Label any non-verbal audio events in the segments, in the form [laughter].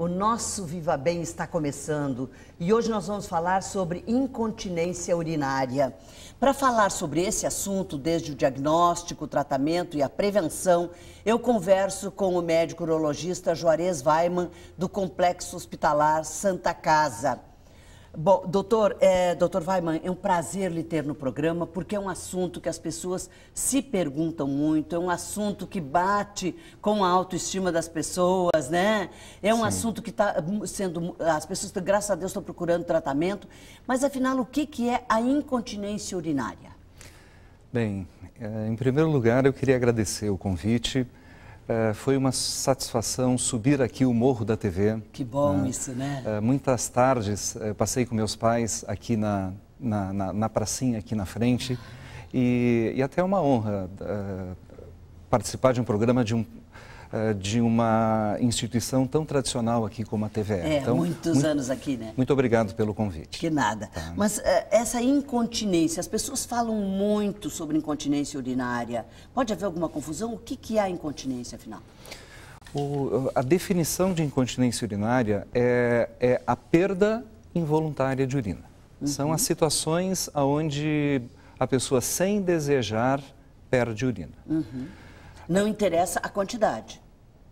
O nosso Viva Bem está começando e hoje nós vamos falar sobre incontinência urinária. Para falar sobre esse assunto, desde o diagnóstico, o tratamento e a prevenção, eu converso com o médico urologista Juarez Weiman, do Complexo Hospitalar Santa Casa. Bom, doutor, é, doutor Weiman, é um prazer lhe ter no programa, porque é um assunto que as pessoas se perguntam muito, é um assunto que bate com a autoestima das pessoas, né? É um Sim. assunto que está sendo. As pessoas, graças a Deus, estão procurando tratamento, mas afinal, o que, que é a incontinência urinária? Bem, é, em primeiro lugar, eu queria agradecer o convite eh, foi uma satisfação subir aqui o Morro da TV. Que bom né? isso, né? Eh, muitas tardes eh, passei com meus pais aqui na, na, na, na pracinha, aqui na frente. E, e até é uma honra participar de um programa de um, eh, de uma instituição tão tradicional aqui como a TVE. É, então, muitos muito, anos aqui, né? Muito obrigado pelo convite. Que nada. Tá. Mas eh, essa incontinência, as pessoas falam muito sobre incontinência urinária. Pode haver alguma confusão? O que, que é incontinência, afinal? O, a definição de incontinência urinária é, é a perda involuntária de urina. Uhum. São as uhum. situações onde a pessoa, sem desejar, perde urina. Uhum. Não interessa a quantidade.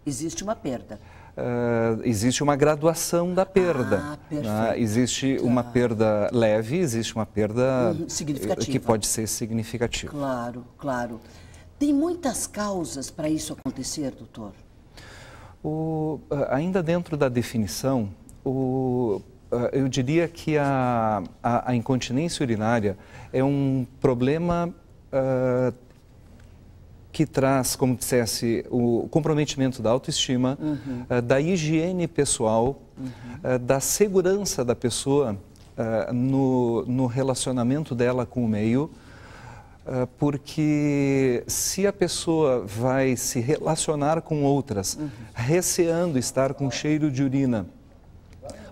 Existe uma perda. Uh, existe uma graduação da perda. Ah, né? Existe claro. Tá. uma perda leve, existe uma perda uhum, eh, significativa. que pode ser significativa. Claro, claro. Tem muitas causas para isso acontecer, doutor? O, ah, ainda dentro da definição, o, ah, eu diria que a, a, a, incontinência urinária é um problema uh, que traz, como dissesse, o comprometimento da autoestima, uhum. Eh, da higiene pessoal, uhum. Eh, da segurança da pessoa eh, no, no relacionamento dela com o meio, porque se a pessoa vai se relacionar com outras, uhum. receando estar com cheiro de urina,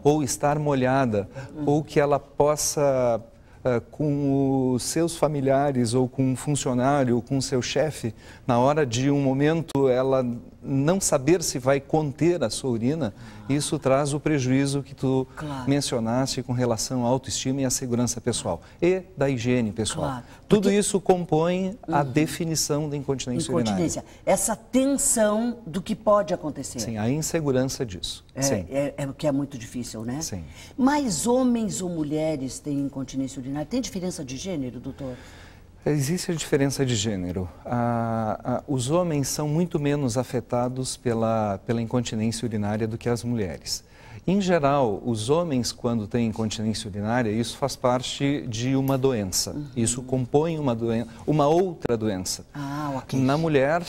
ou estar molhada, uhum. ou que ela possa eh, com os seus familiares ou com um funcionário, ou com seu chefe, na hora de um momento ela não saber se vai conter a sua urina, ah. isso traz o prejuízo que tu claro. mencionaste com relação à autoestima e à segurança pessoal e da higiene pessoal. Claro. Tudo isso compõe a uhum. definição da incontinência, incontinência urinária. Essa tensão do que pode acontecer. Sim, a insegurança disso. É, Sim. É, é, o que é muito difícil, né? Sim. Mas homens ou mulheres têm incontinência urinária? Tem diferença de gênero, doutor? Existe a diferença de gênero. os homens são muito menos afetados pela, pela incontinência urinária do que as mulheres. Em geral, os homens, quando têm incontinência urinária, isso faz parte de uma doença. Uhum. Isso compõe uma, doen uma outra doença. Ah, okay. Na mulher,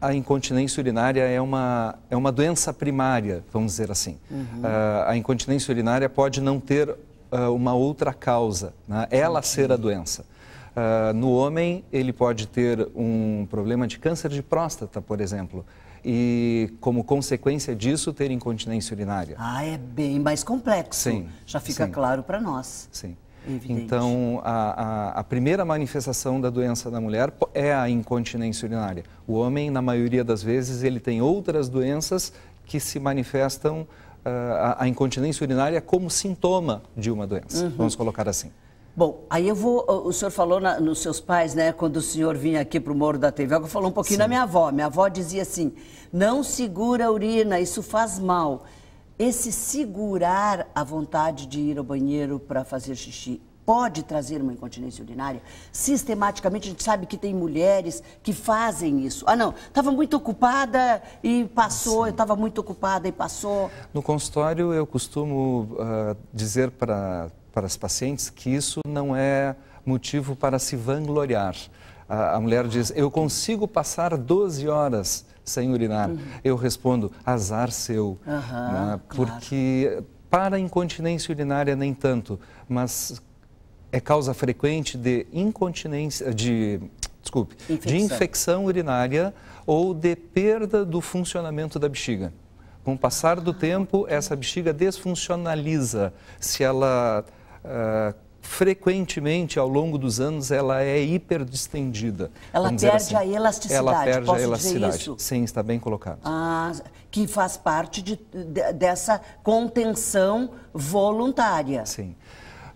a incontinência urinária é uma, é uma doença primária, vamos dizer assim. Uhum. Ah, a incontinência urinária pode não ter uh, uma outra causa, né? ela okay. ser a doença. Uh, no homem, ele pode ter um problema de câncer de próstata, por exemplo e, como consequência disso, ter incontinência urinária. Ah, é bem mais complexo. Sim. Já fica sim. claro para nós. Sim. Evidente. Então, a, a, a, primeira manifestação da doença da mulher é a incontinência urinária. O homem, na maioria das vezes, ele tem outras doenças que se manifestam uh, a, a, incontinência urinária como sintoma de uma doença. Uhum. Vamos colocar assim. Bom, aí eu vou. O senhor falou na, nos seus pais, né? Quando o senhor vinha aqui para o Moro da TV, eu falou um pouquinho Sim. da minha avó. Minha avó dizia assim: não segura a urina, isso faz mal. Esse segurar a vontade de ir ao banheiro para fazer xixi pode trazer uma incontinência urinária? Sistematicamente, a gente sabe que tem mulheres que fazem isso. Ah, não, estava muito ocupada e passou, Sim. eu estava muito ocupada e passou. No consultório, eu costumo uh, dizer para para as pacientes que isso não é motivo para se vangloriar. A, a mulher diz: Eu consigo passar 12 horas sem urinar. Uhum. Eu respondo: Azar seu. Uhum, né? Porque claro. para incontinência urinária, nem tanto, mas é causa frequente de incontinência, de desculpe, infecção. de infecção urinária ou de perda do funcionamento da bexiga. Com o passar do ah, tempo, essa bexiga desfuncionaliza. Se ela ah, frequentemente ao longo dos anos ela é hiperdistendida. Ela perde assim. a elasticidade. Ela perde Posso a elasticidade. Sim, está bem colocado. Ah, que faz parte de, de, dessa contenção voluntária. Sim.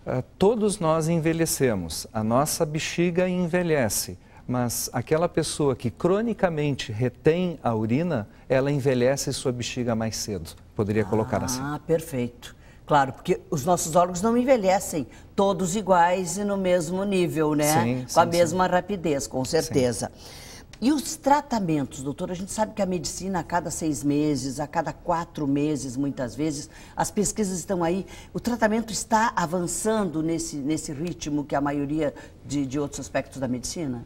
Uh, todos nós envelhecemos, a nossa bexiga envelhece, mas aquela pessoa que cronicamente retém a urina, ela envelhece sua bexiga mais cedo. Poderia ah, colocar assim. Ah, perfeito. Claro, porque os nossos órgãos não envelhecem todos iguais e no mesmo nível, né? Sim, com sim, a mesma sim. rapidez, com certeza. E os tratamentos, doutor? A gente sabe que a medicina, a cada seis meses, a cada quatro meses, muitas vezes, as pesquisas estão aí. O tratamento está avançando nesse, nesse ritmo que a maioria de, de outros aspectos da medicina?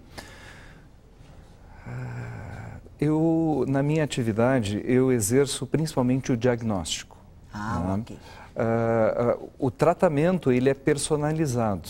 Ah, eu, na minha atividade, eu exerço principalmente o diagnóstico. Ah, né? ok uh, o tratamento ele é personalizado.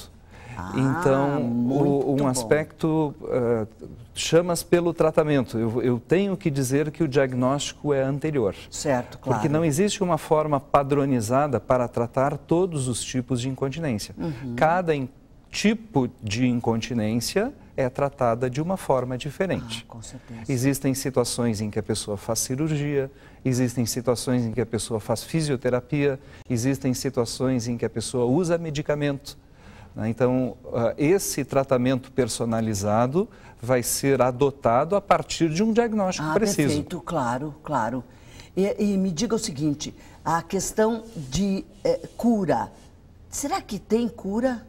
Ah, então, o, um aspecto uh, chamas pelo tratamento. Eu, eu, tenho que dizer que o diagnóstico é anterior. Certo, claro. Porque não existe uma forma padronizada para tratar todos os tipos de incontinência. Uhum. Cada in tipo de incontinência é tratada de uma forma diferente. Ah, com certeza. Existem situações em que a pessoa faz cirurgia, existem situações em que a pessoa faz fisioterapia, existem situações em que a pessoa usa medicamento. Né? Então, ah, esse tratamento personalizado vai ser adotado a partir de um diagnóstico ah, preciso. Perfeito, claro, claro. E, e me diga o seguinte: a questão de é, cura. Será que tem cura?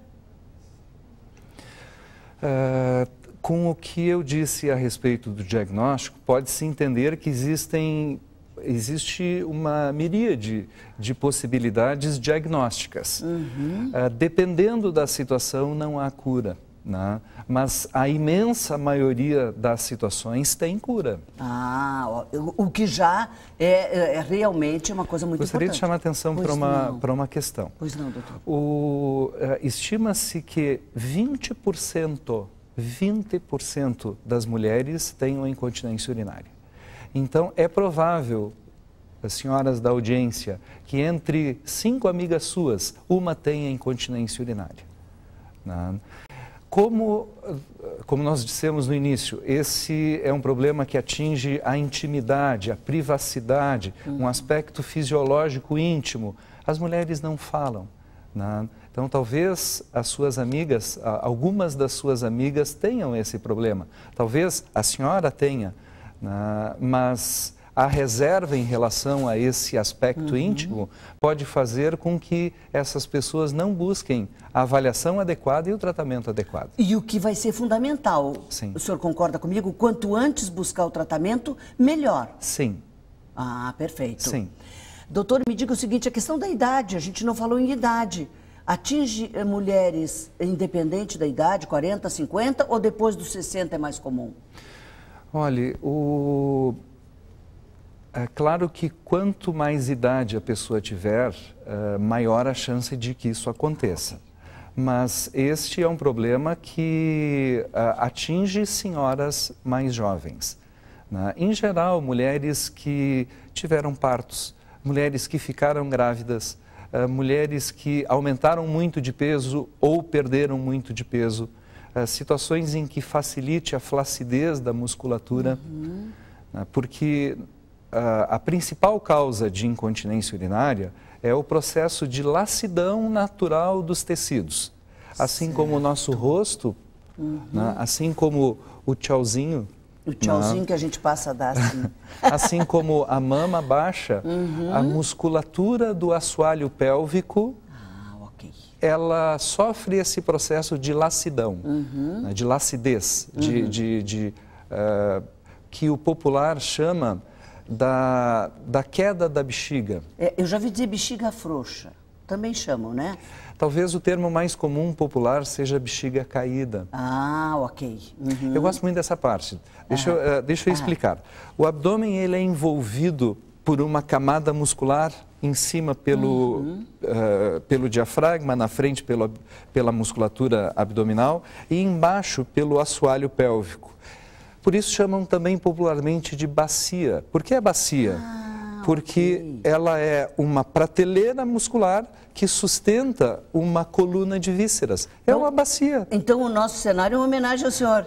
Ah, com o que eu disse a respeito do diagnóstico, pode-se entender que existem existe uma miríade de possibilidades diagnósticas. Uhum. Uh, dependendo da situação, não há cura. Né? Mas a imensa maioria das situações tem cura. Ah, o que já é, é, é realmente uma coisa muito Gostaria importante. Gostaria de chamar a atenção para uma, uma questão. Pois não, doutor. É, estima-se que 20%, 20% das mulheres tenham incontinência urinária. Então, é provável as senhoras da audiência, que entre cinco amigas suas, uma tenha incontinência urinária. Né? Como, como nós dissemos no início, esse é um problema que atinge a intimidade, a privacidade, uhum. um aspecto fisiológico íntimo. As mulheres não falam. Né? Então, talvez as suas amigas, algumas das suas amigas tenham esse problema. Talvez a senhora tenha, né? mas a reserva em relação a esse aspecto uhum. íntimo pode fazer com que essas pessoas não busquem a avaliação adequada e o tratamento adequado. E o que vai ser fundamental, Sim. o senhor concorda comigo? Quanto antes buscar o tratamento, melhor. Sim. Ah, perfeito. Sim. Doutor, me diga o seguinte, a questão da idade, a gente não falou em idade. Atinge eh, mulheres independente da idade, 40, 50, ou depois dos 60 é mais comum? Olha, o... É claro que quanto mais idade a pessoa tiver, é, maior a chance de que isso aconteça. Mas este é um problema que é, atinge senhoras mais jovens. Né? Em geral, mulheres que tiveram partos, mulheres que ficaram grávidas, é, mulheres que aumentaram muito de peso ou perderam muito de peso, situações em que facilite a flacidez da musculatura, uhum. Né? porque a, a principal causa de incontinência urinária é o processo de lacidão natural dos tecidos. Assim certo. como o nosso rosto, né, uhum. né? assim como o tchauzinho. O né. tchauzinho né? que a gente passa a dar assim. [laughs] assim como a mama baixa, uhum. a musculatura do assoalho pélvico, ah, ela sofre esse processo de lacidão, uhum. né? de lacidez, uhum. de, de, de uh, que o popular chama da, da queda da bexiga. É, eu já vi dizer bexiga frouxa, também chamam, né? Talvez o termo mais comum popular seja bexiga caída. Ah, ok. Uhum. Eu gosto muito dessa parte. Deixa, uhum. eu, ah. eh, deixa eu uhum. explicar. O abdômen ele é envolvido por uma camada muscular em cima pelo, uhum. uh, pelo diafragma, na frente pelo, pela musculatura abdominal e embaixo pelo assoalho pélvico. Por isso chamam também popularmente de bacia. Por que é bacia? Ah, Porque okay. ela é uma prateleira muscular que sustenta uma coluna de vísceras. É então, uma bacia. Então o nosso cenário é uma homenagem ao senhor.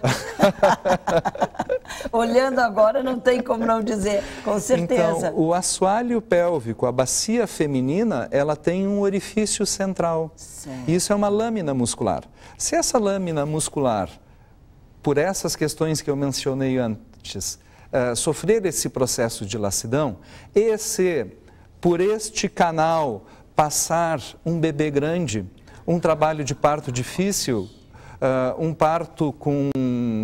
[laughs] Olhando agora, não tem como não dizer, com certeza. Então, o assoalho pélvico, a bacia feminina, ela tem um orifício central. Certo. Isso é uma lâmina muscular. Se essa lâmina muscular por essas questões que eu mencionei antes, uh, sofrer esse processo de lassidão e se por este canal passar um bebê grande, um trabalho de parto difícil, uh, um parto com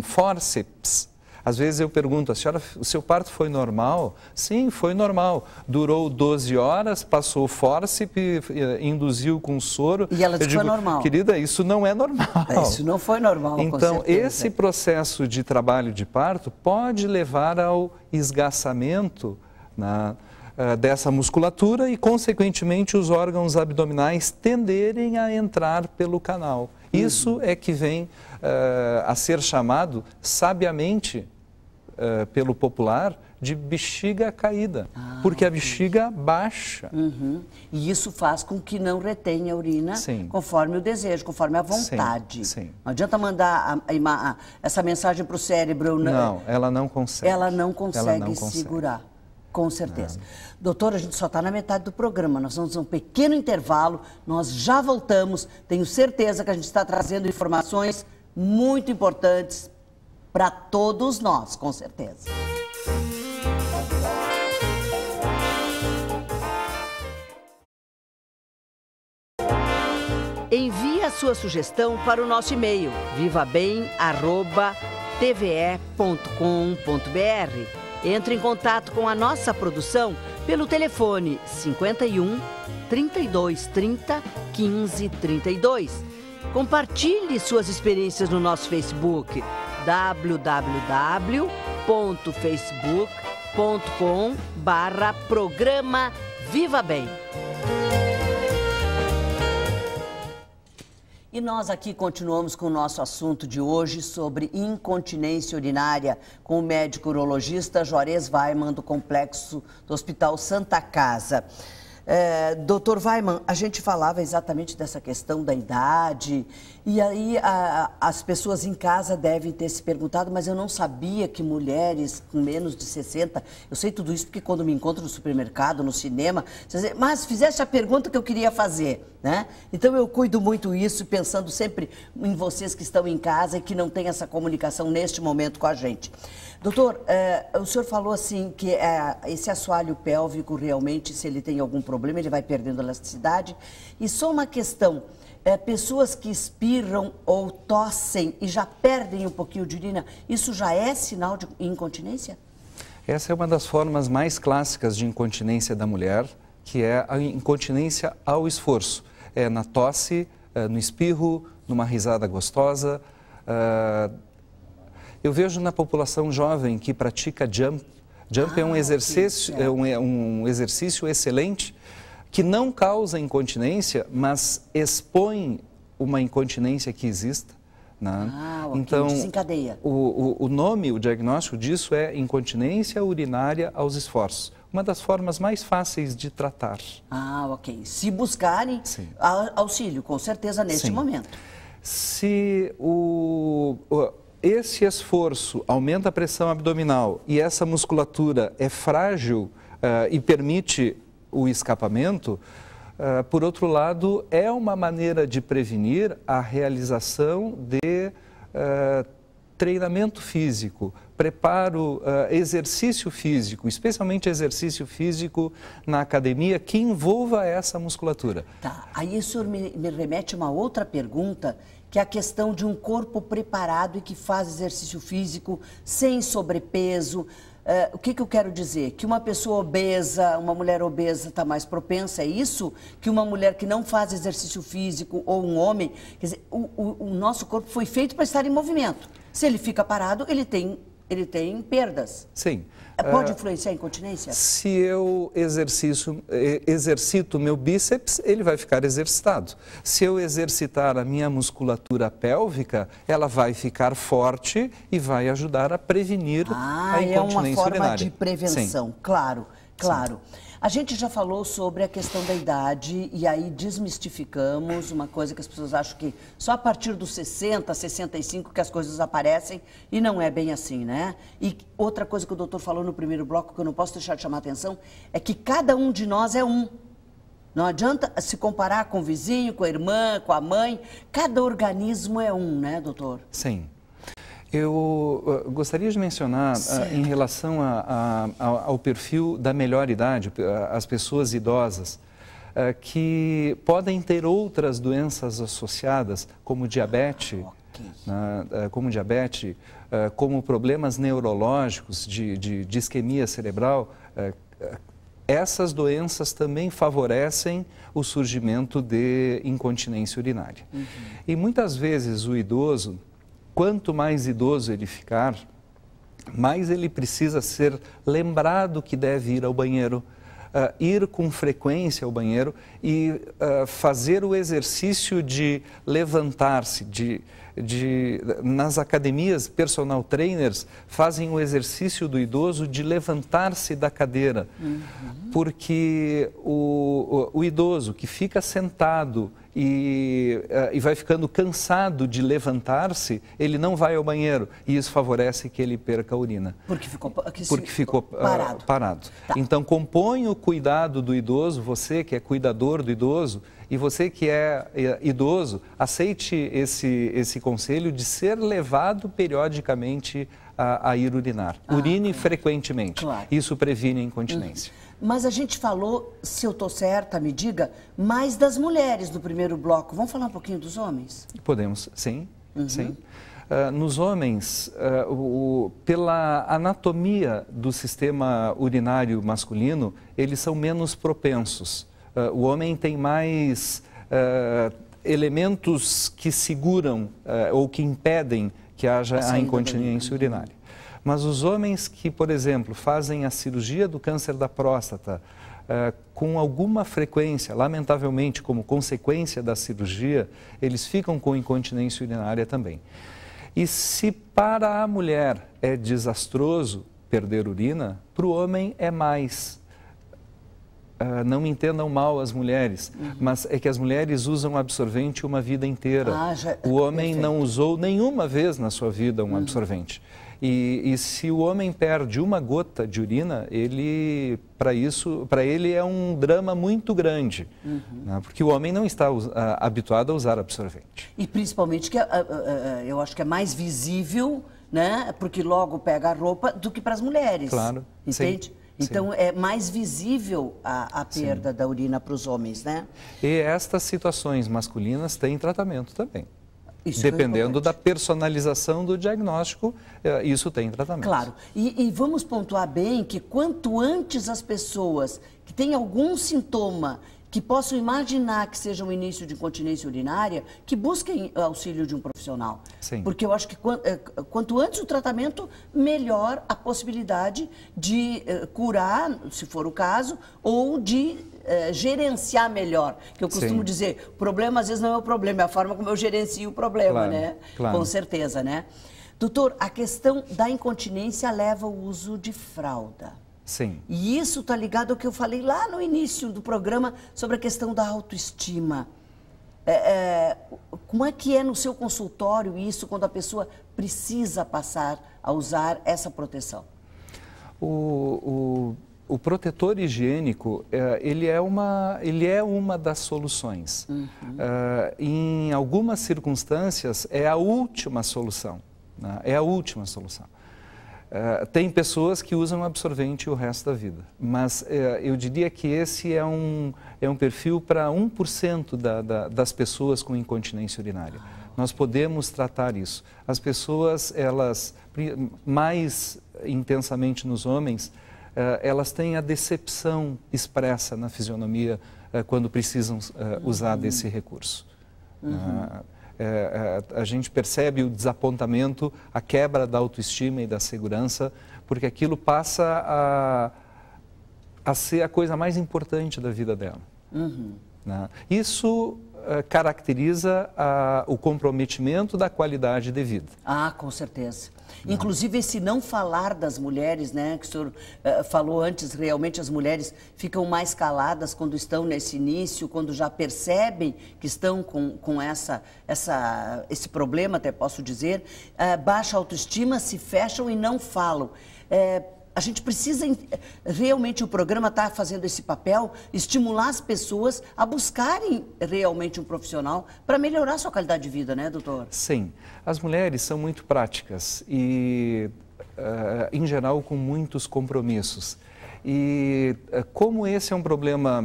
fórceps, às vezes eu pergunto, a senhora, o seu parto foi normal? Sim, foi normal. Durou 12 horas, passou fórceps, induziu com soro. E ela disse que foi normal. Querida, isso não é normal. É, isso não foi normal, Então, esse processo de trabalho de parto pode levar ao esgaçamento na, né, eh, dessa musculatura e, consequentemente, os órgãos abdominais tenderem a entrar pelo canal. Isso uhum. é que vem uh, a ser chamado, sabiamente, uh, pelo popular de bexiga caída, ah, porque a bexiga baixa. Uhum. E isso faz com que não retenha a urina Sim. conforme o desejo, conforme a vontade. Sim. Sim. Não adianta mandar a, a, a, essa mensagem para o cérebro. Né? Não, ela não consegue. Ela não consegue, ela não consegue. segurar. Com certeza. Ah. Doutora, a gente só está na metade do programa. Nós vamos a um pequeno intervalo, nós já voltamos. Tenho certeza que a gente está trazendo informações muito importantes para todos nós, com certeza. Envie a sua sugestão para o nosso e-mail vivabem@tve.com.br. Entre em contato com a nossa produção pelo telefone 51 32 30 15 32. Compartilhe suas experiências no nosso Facebook www.facebook.com barra programa Viva Bem. E nós aqui continuamos com o nosso assunto de hoje sobre incontinência urinária com o médico urologista Juarez Weiman do Complexo do Hospital Santa Casa. É, Doutor Weiman, a gente falava exatamente dessa questão da idade, e aí a, as pessoas em casa devem ter se perguntado, mas eu não sabia que mulheres com menos de 60, eu sei tudo isso porque quando me encontro no supermercado, no cinema, mas fizeste a pergunta que eu queria fazer. Né? Então eu cuido muito isso, pensando sempre em vocês que estão em casa e que não têm essa comunicação neste momento com a gente. Doutor, eh, o senhor falou assim que eh, esse assoalho pélvico realmente, se ele tem algum problema, ele vai perdendo elasticidade. E só uma questão: eh, pessoas que espirram ou tossem e já perdem um pouquinho de urina, isso já é sinal de incontinência? Essa é uma das formas mais clássicas de incontinência da mulher que é a incontinência ao esforço. É na tosse, é no espirro, numa risada gostosa. É... Eu vejo na população jovem que pratica jump. Jump ah, é, um ah, exercício, é um, é um exercício excelente que não causa incontinência, mas expõe uma incontinência que exista. Né? Ah, okay. Então, desencadeia. O, o, o, nome, o diagnóstico disso é incontinência urinária aos esforços uma das formas mais fáceis de tratar. Ah, ok. Se buscarem Sim. auxílio, com certeza, neste Sim. momento. Se o, o, esse esforço aumenta a pressão abdominal e essa musculatura é frágil uh, e permite o escapamento, uh, por outro lado, é uma maneira de prevenir a realização de uh, treinamento físico, preparo, ah, exercício físico, especialmente exercício físico na academia que envolva essa musculatura. Tá, aí o senhor me, me remete a uma outra pergunta, que é a questão de um corpo preparado e que faz exercício físico sem sobrepeso. Uh, o que, que eu quero dizer? Que uma pessoa obesa, uma mulher obesa está mais propensa, é isso? Que uma mulher que não faz exercício físico ou um homem, quer dizer, o, o, o nosso corpo foi feito para estar em movimento. Se ele fica parado, ele tem, ele tem perdas. Sim. É, pode ah, influenciar a incontinência? Se eu exercício, eh, exercito meu bíceps, ele vai ficar exercitado. Se eu exercitar a minha musculatura pélvica, ela vai ficar forte e vai ajudar a prevenir ah, a é incontinência urinária. Ah, é uma forma urinária. de prevenção, Sim. claro, claro. Sim. A gente já falou sobre a questão da idade e aí desmistificamos uma coisa que as pessoas acham que só a partir dos 60, 65 que as coisas aparecem e não é bem assim, né? E outra coisa que o doutor falou no primeiro bloco que eu não posso deixar de chamar a atenção é que cada um de nós é um. Não adianta se comparar com o vizinho, com a irmã, com a mãe. Cada organismo é um, né, doutor? Sim. Eu uh, gostaria de mencionar uh, em relação a, a, a, ao perfil da melhor idade, ah, as pessoas idosas uh, que podem ter outras doenças associadas, como diabetes, né, como diabetes, como problemas neurológicos de, de, de isquemia cerebral. essas doenças também favorecem o surgimento de incontinência urinária. Uhum. E muitas vezes o idoso quanto mais idoso ele ficar, mais ele precisa ser lembrado que deve ir ao banheiro, uh, ir com frequência ao banheiro e uh, fazer o exercício de levantar-se, de de, nas academias, personal trainers fazem o exercício do idoso de levantar-se da cadeira, uhum. porque o, o, o idoso que fica sentado e, eh, e, vai ficando cansado de levantar-se, ele não vai ao banheiro e isso favorece que ele perca a urina. Porque ficou, Porque ficou ah, parado. parado. Tá. Então compõe o cuidado do idoso, você que é cuidador do idoso, e você que é, é idoso, aceite esse, esse conselho de ser levado periodicamente a, a ir urinar. Ah, Urine claro. frequentemente. Claro. Isso previne a incontinência. Uhum. Mas a gente falou, se eu estou certa, me diga, mais das mulheres do primeiro bloco. Vamos falar um pouquinho dos homens? Podemos, sim. Uhum. sim. Uh, nos homens, uh, o, pela anatomia do sistema urinário masculino, eles são menos propensos uh, o homem tem mais uh, elementos que seguram ah, ou que impedem que haja a, a incontinência né? urinária. Mas os homens que, por exemplo, fazem a cirurgia do câncer da próstata com alguma frequência, lamentavelmente, como consequência da cirurgia, eles ficam com incontinência urinária também. E se para a mulher é desastroso perder urina, para o homem é mais. Ah, não me entendam mal as mulheres, uhum. mas é que as mulheres usam absorvente uma vida inteira. Ah, já... O homem Perfeito. não usou nenhuma vez na sua vida um uhum. absorvente. E, e, se o homem perde uma gota de urina, ele, para isso, para ele é um drama muito grande, uhum. né? porque o homem não está uh, habituado a usar absorvente. E principalmente que uh, uh, eu acho que é mais visível, né? Porque logo pega a roupa do que para as mulheres. Claro. Entende? Sim. Então Sim. é mais visível a, a perda Sim. da urina para os homens, né? E estas situações masculinas têm tratamento também. Isso é Dependendo da personalização do diagnóstico, eh, isso tem tratamento. Claro. E, e, vamos pontuar bem que quanto antes as pessoas que têm algum sintoma que possam imaginar que seja um início de incontinência urinária, que busquem eh, auxílio de um profissional. Sim. Porque eu acho que eh, quanto antes o tratamento, melhor a possibilidade de eh, curar, se for o caso, ou de gerenciar melhor. Que eu costumo Sim. dizer, o problema às vezes não é o problema, é a forma como eu gerencio o problema, claro, né? Claro. Com certeza, né? Doutor, a questão da incontinência leva ao uso de fralda. Sim. E isso está ligado ao que eu falei lá no início do programa sobre a questão da autoestima. É, é, como é que é no seu consultório isso quando a pessoa precisa passar a usar essa proteção? O, o, o protetor higiênico é, ele, é uma, ele é uma das soluções. Uhum. É, em algumas circunstâncias é a última solução. Né? É a última solução. Eh, tem pessoas que usam absorvente o resto da vida, mas eh, eu diria que esse é um, é um perfil para 1% da, da, das pessoas com incontinência urinária. Nós podemos tratar isso. As pessoas, elas, mais intensamente nos homens, eh, elas têm a decepção expressa na fisionomia quando precisam usar uhum. desse recurso. Uhum. Ah, é, é, a gente percebe o desapontamento, a quebra da autoestima e da segurança, porque aquilo passa a, a ser a coisa mais importante da vida dela. Uhum. Né? Isso é, caracteriza a, o comprometimento da qualidade de vida. Ah, com certeza. Uhum. Inclusive esse não falar das mulheres, né, que o senhor uh, falou antes, realmente as mulheres ficam mais caladas quando estão nesse início, quando já percebem que estão com, com essa, essa, esse problema, até posso dizer, uh, baixa autoestima, se fecham e não falam. Eh, a gente precisa realmente o programa está fazendo esse papel, estimular as pessoas a buscarem realmente um profissional para melhorar sua qualidade de vida, né, doutor? Sim. As mulheres são muito práticas e, uh, em geral, com muitos compromissos. E eh, como esse é um problema,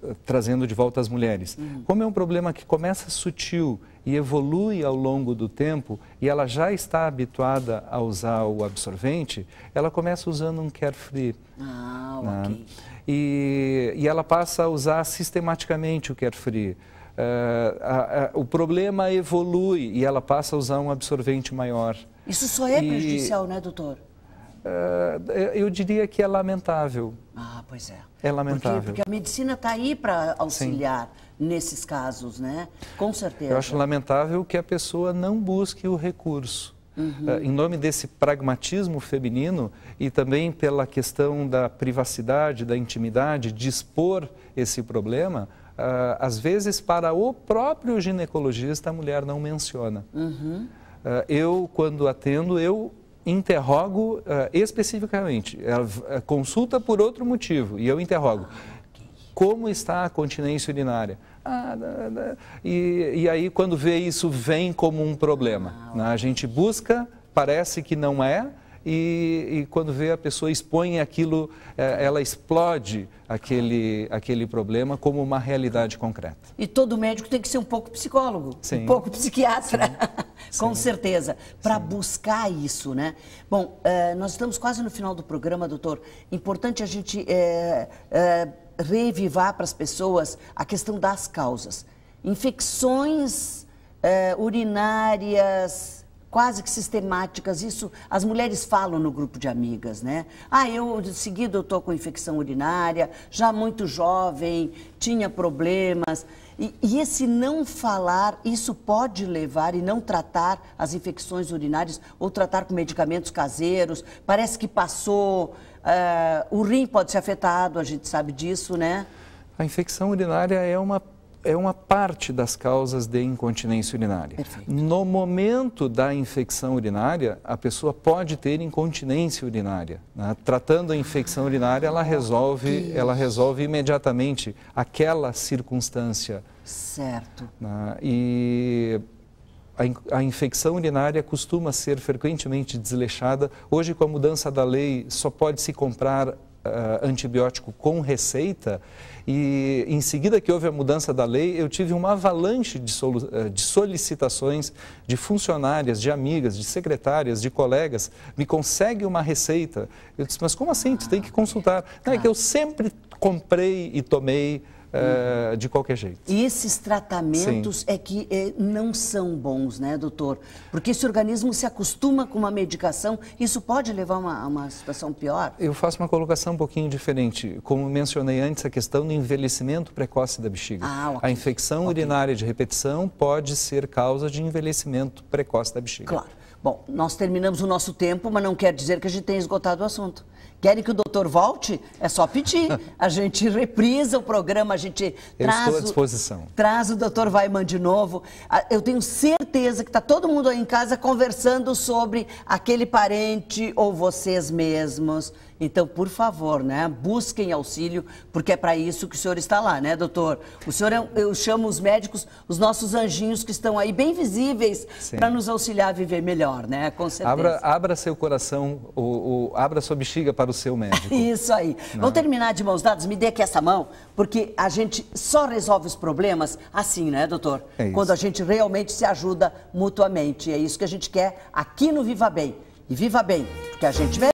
uh, trazendo de volta as mulheres, uhum. como é um problema que começa sutil e evolui ao longo do tempo e ela já está habituada a usar o absorvente, ela começa usando um carefree. Ah, né? ok. E, e ela passa a usar sistematicamente o carefree. Uh, a, a, o problema evolui e ela passa a usar um absorvente maior. Isso só é e, prejudicial, né, doutor? Uh, eu diria que é lamentável. Ah, pois é. É lamentável. Porque, porque a medicina está aí para auxiliar. Sim nesses casos, né? Com certeza. Eu acho lamentável que a pessoa não busque o recurso. Uhum. Eh, em nome desse pragmatismo feminino e também pela questão da privacidade, da intimidade, dispor esse problema, ah, às vezes para o próprio ginecologista a mulher não menciona. Uhum. Eh, eu, quando atendo, eu interrogo eh, especificamente. Ela consulta por outro motivo e eu interrogo. Como está a continência urinária? Ah, E, e, aí, quando vê isso, vem como um problema. Ah, né? A gente busca, parece que não é, e, e, quando vê a pessoa expõe aquilo, é, ela explode aquele, aquele problema como uma realidade concreta. E todo médico tem que ser um pouco psicólogo, Sim. um pouco psiquiatra, Sim. [laughs] com Sim. certeza, para buscar isso, né? Bom, eh, nós estamos quase no final do programa, doutor. Importante a gente é, é, revivar para as pessoas a questão das causas. Infecções é, urinárias quase que sistemáticas, isso as mulheres falam no grupo de amigas, né? Ah, eu de seguida eu tô com infecção urinária, já muito jovem, tinha problemas. E, e, esse não falar, isso pode levar e não tratar as infecções urinárias ou tratar com medicamentos caseiros, parece que passou, Uh, o rim pode ser afetado, a gente sabe disso, né? A infecção urinária é uma é uma parte das causas de incontinência urinária. Perfeito. No momento da infecção urinária, a pessoa pode ter incontinência urinária. Né? Tratando a infecção ah, urinária, ela resolve, ela resolve imediatamente aquela circunstância. Certo. Né? E a, infecção urinária costuma ser frequentemente desleixada. Hoje, com a mudança da lei, só pode se comprar uh, antibiótico com receita. E em seguida que houve a mudança da lei, eu tive uma avalanche de, ah, de solicitações de funcionárias, de amigas, de secretárias, de colegas. Me consegue uma receita? Eu disse, mas como assim? Tu tem que consultar. Não, é que eu sempre comprei e tomei é, de qualquer jeito. E esses tratamentos Sim. é que é, não são bons, né, doutor? Porque se o organismo se acostuma com uma medicação, isso pode levar a uma, uma situação pior? Eu faço uma colocação um pouquinho diferente. Como mencionei antes, a questão do envelhecimento precoce da bexiga. Ah, okay. A infecção okay. urinária de repetição pode ser causa de envelhecimento precoce da bexiga. Claro. Bom, nós terminamos o nosso tempo, mas não quer dizer que a gente tenha esgotado o assunto. Querem que o doutor volte? É só pedir. A gente reprisa o programa, a gente eu traz. Estou à disposição. O, traz o doutor Weiman de novo. Ah, eu tenho certeza que está todo mundo aí em casa conversando sobre aquele parente ou vocês mesmos então, por favor, né, busquem auxílio, porque é para isso que o senhor está lá, né, doutor? O senhor, é, eu chamo os médicos, os nossos anjinhos que estão aí bem visíveis para nos auxiliar a viver melhor, né? Com certeza. Abra, abra seu coração, o, o, abra sua bexiga para o seu médico. [laughs] isso aí. Não. Né? Vamos terminar de mãos dadas? Me dê aqui essa mão, porque a gente só resolve os problemas assim, né, doutor? É Quando a gente realmente se ajuda mutuamente. É isso que a gente quer aqui no Viva Bem. E viva bem, porque a gente vê.